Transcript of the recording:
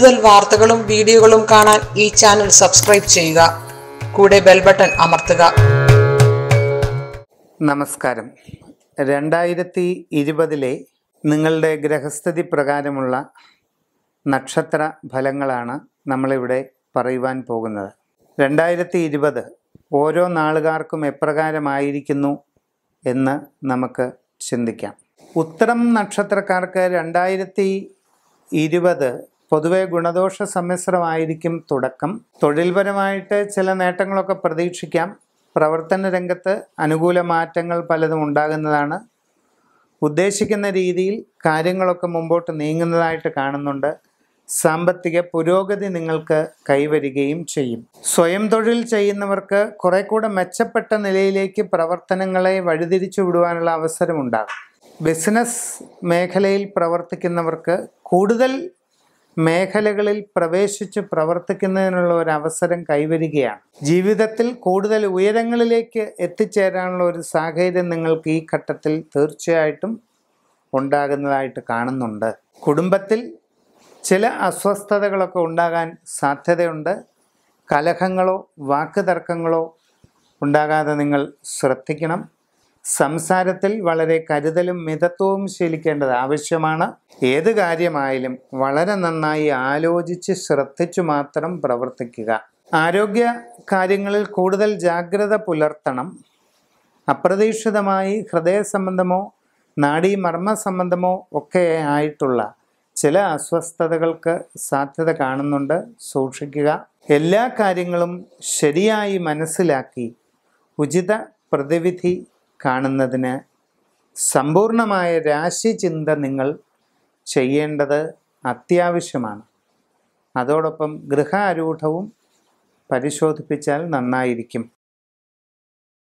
കൂടുതൽ വാർത്തകളും വീഡിയോകളും കാണാൻ ഈ ചാനൽ സബ്സ്ക്രൈബ് ചെയ്യുക കൂടെ ബെൽ ബട്ടൺ അമർത്തുക നമസ്കാരം രണ്ടായിരത്തി ഇരുപതിലെ നിങ്ങളുടെ ഗ്രഹസ്ഥിതി പ്രകാരമുള്ള നക്ഷത്ര ഫലങ്ങളാണ് നമ്മളിവിടെ പറയുവാൻ പോകുന്നത് രണ്ടായിരത്തി ഇരുപത് ഓരോ നാളുകാർക്കും എപ്രകാരമായിരിക്കുന്നു എന്ന് നമുക്ക് ചിന്തിക്കാം ഉത്തരം നക്ഷത്രക്കാർക്ക് രണ്ടായിരത്തി ഇരുപത് പൊതുവെ ഗുണദോഷ സമ്മിശ്രമായിരിക്കും തുടക്കം തൊഴിൽപരമായിട്ട് ചില നേട്ടങ്ങളൊക്കെ പ്രതീക്ഷിക്കാം പ്രവർത്തന രംഗത്ത് അനുകൂല മാറ്റങ്ങൾ പലതും ഉണ്ടാകുന്നതാണ് ഉദ്ദേശിക്കുന്ന രീതിയിൽ കാര്യങ്ങളൊക്കെ മുമ്പോട്ട് നീങ്ങുന്നതായിട്ട് കാണുന്നുണ്ട് സാമ്പത്തിക പുരോഗതി നിങ്ങൾക്ക് കൈവരികയും ചെയ്യും സ്വയം തൊഴിൽ ചെയ്യുന്നവർക്ക് കുറെ കൂടെ മെച്ചപ്പെട്ട നിലയിലേക്ക് പ്രവർത്തനങ്ങളെ വഴിതിരിച്ചു വിടുവാനുള്ള അവസരമുണ്ടാകും ബിസിനസ് മേഖലയിൽ പ്രവർത്തിക്കുന്നവർക്ക് കൂടുതൽ മേഖലകളിൽ പ്രവേശിച്ച് പ്രവർത്തിക്കുന്നതിനുള്ള ഒരു അവസരം കൈവരികയാണ് ജീവിതത്തിൽ കൂടുതൽ ഉയരങ്ങളിലേക്ക് എത്തിച്ചേരാനുള്ള ഒരു സാഹചര്യം നിങ്ങൾക്ക് ഈ ഘട്ടത്തിൽ തീർച്ചയായിട്ടും ഉണ്ടാകുന്നതായിട്ട് കാണുന്നുണ്ട് കുടുംബത്തിൽ ചില അസ്വസ്ഥതകളൊക്കെ ഉണ്ടാകാൻ സാധ്യതയുണ്ട് കലഹങ്ങളോ വാക്കുതർക്കങ്ങളോ ഉണ്ടാകാതെ നിങ്ങൾ ശ്രദ്ധിക്കണം സംസാരത്തിൽ വളരെ കരുതലും മിതത്വവും ശീലിക്കേണ്ടത് ആവശ്യമാണ് ഏത് കാര്യമായാലും വളരെ നന്നായി ആലോചിച്ച് ശ്രദ്ധിച്ചു മാത്രം പ്രവർത്തിക്കുക ആരോഗ്യ കാര്യങ്ങളിൽ കൂടുതൽ ജാഗ്രത പുലർത്തണം അപ്രതീക്ഷിതമായി ഹൃദയ സംബന്ധമോ നാഡീ മർമ്മ സംബന്ധമോ ഒക്കെ ആയിട്ടുള്ള ചില അസ്വസ്ഥതകൾക്ക് സാധ്യത കാണുന്നുണ്ട് സൂക്ഷിക്കുക എല്ലാ കാര്യങ്ങളും ശരിയായി മനസ്സിലാക്കി ഉചിത പ്രതിവിധി കാണുന്നതിന് സമ്പൂർണമായ രാശിചിന്ത നിങ്ങൾ ചെയ്യേണ്ടത് അത്യാവശ്യമാണ് അതോടൊപ്പം ഗൃഹാരൂഢവും പരിശോധിപ്പിച്ചാൽ നന്നായിരിക്കും